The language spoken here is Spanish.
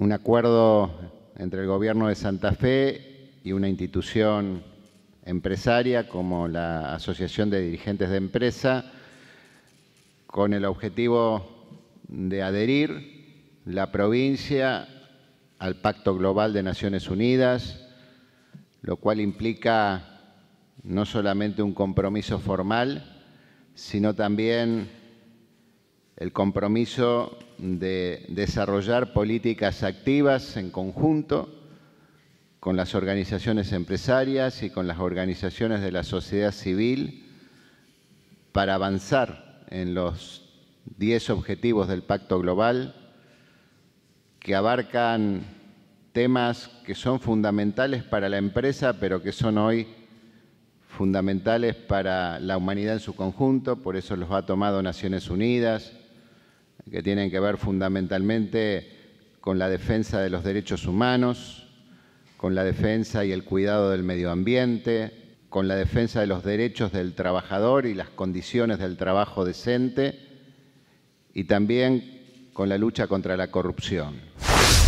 un acuerdo entre el gobierno de Santa Fe y una institución empresaria como la Asociación de Dirigentes de Empresa con el objetivo de adherir la provincia al Pacto Global de Naciones Unidas, lo cual implica no solamente un compromiso formal, sino también el compromiso de desarrollar políticas activas en conjunto con las organizaciones empresarias y con las organizaciones de la sociedad civil para avanzar en los 10 objetivos del Pacto Global que abarcan temas que son fundamentales para la empresa, pero que son hoy fundamentales para la humanidad en su conjunto, por eso los ha tomado Naciones Unidas, que tienen que ver fundamentalmente con la defensa de los derechos humanos, con la defensa y el cuidado del medio ambiente, con la defensa de los derechos del trabajador y las condiciones del trabajo decente, y también con la lucha contra la corrupción.